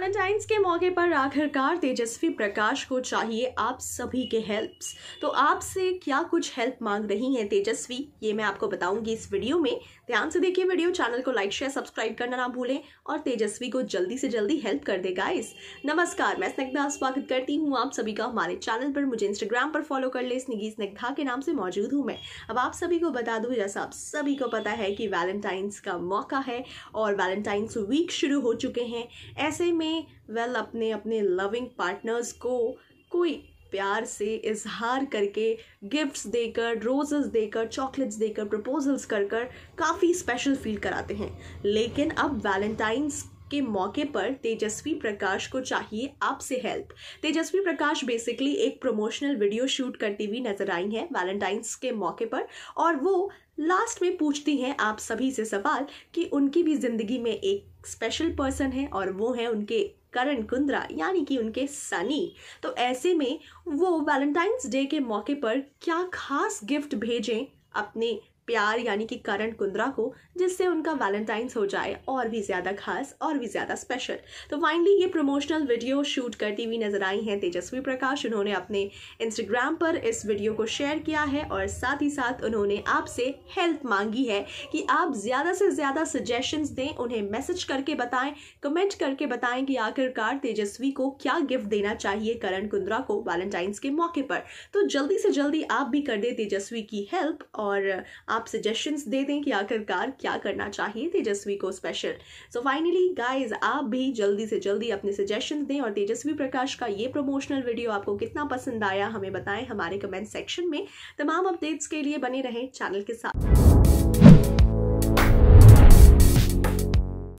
Valentine's के मौके पर आखिरकार तेजस्वी प्रकाश को चाहिए आप सभी के हेल्प्स तो आपसे क्या कुछ हेल्प मांग रही हैं तेजस्वी ये मैं आपको बताऊंगी इस वीडियो में ध्यान से देखिए वीडियो चैनल को लाइक शेयर सब्सक्राइब करना ना भूलें और तेजस्वी को जल्दी से जल्दी हेल्प कर दे गाइस नमस्कार मैं स्निग्धा स्वागत करती हूँ आप सभी का हमारे चैनल पर मुझे इंस्टाग्राम पर फॉलो कर ले स्निगी स्निग्धा के नाम से मौजूद हूँ मैं अब आप सभी को बता दूँ जैसा आप सभी को पता है कि वैलेंटाइंस का मौका है और वैलेंटाइंस वीक शुरू हो चुके हैं ऐसे में में वेल well, अपने अपने लविंग पार्टनर्स को कोई प्यार से इजहार करके गिफ्ट्स देकर रोजेस देकर चॉकलेट्स देकर प्रपोजल्स कर कर काफ़ी स्पेशल फील कराते हैं लेकिन अब वैलेंटाइंस के मौके पर तेजस्वी प्रकाश को चाहिए आपसे हेल्प तेजस्वी प्रकाश बेसिकली एक प्रमोशनल वीडियो शूट करती हुई नजर आई हैं वैलेंटाइंस के मौके पर और वो लास्ट में पूछती हैं आप सभी से सवाल कि उनकी भी ज़िंदगी में एक स्पेशल पर्सन है और वो है उनके करण कुंद्रा यानी कि उनके सनी तो ऐसे में वो वैलेंटाइंस डे के मौके पर क्या खास गिफ्ट भेजें अपने प्यार यानी कि करण कुंद्रा को जिससे उनका वैलेंटाइंस हो जाए और भी ज़्यादा खास और भी ज़्यादा स्पेशल तो फाइनली ये प्रमोशनल वीडियो शूट करती हुई नजर आई हैं तेजस्वी प्रकाश उन्होंने अपने इंस्टाग्राम पर इस वीडियो को शेयर किया है और साथ ही साथ उन्होंने आपसे हेल्प मांगी है कि आप ज़्यादा से ज़्यादा सजेशंस दें उन्हें मैसेज करके बताएं कमेंट करके बताएं कि आखिरकार तेजस्वी को क्या गिफ्ट देना चाहिए करण कुंद्रा को वैलेंटाइंस के मौके पर तो जल्दी से जल्दी आप भी कर दें तेजस्वी की हेल्प और आप सजेशंस दे दें कि आखिरकार क्या करना चाहिए तेजस्वी को स्पेशल सो फाइनली गाइज आप भी जल्दी से जल्दी अपने सजेशन दें और तेजस्वी प्रकाश का ये प्रमोशनल वीडियो आपको कितना पसंद आया हमें बताएं हमारे कमेंट सेक्शन में तमाम अपडेट्स के लिए बने रहें चैनल के साथ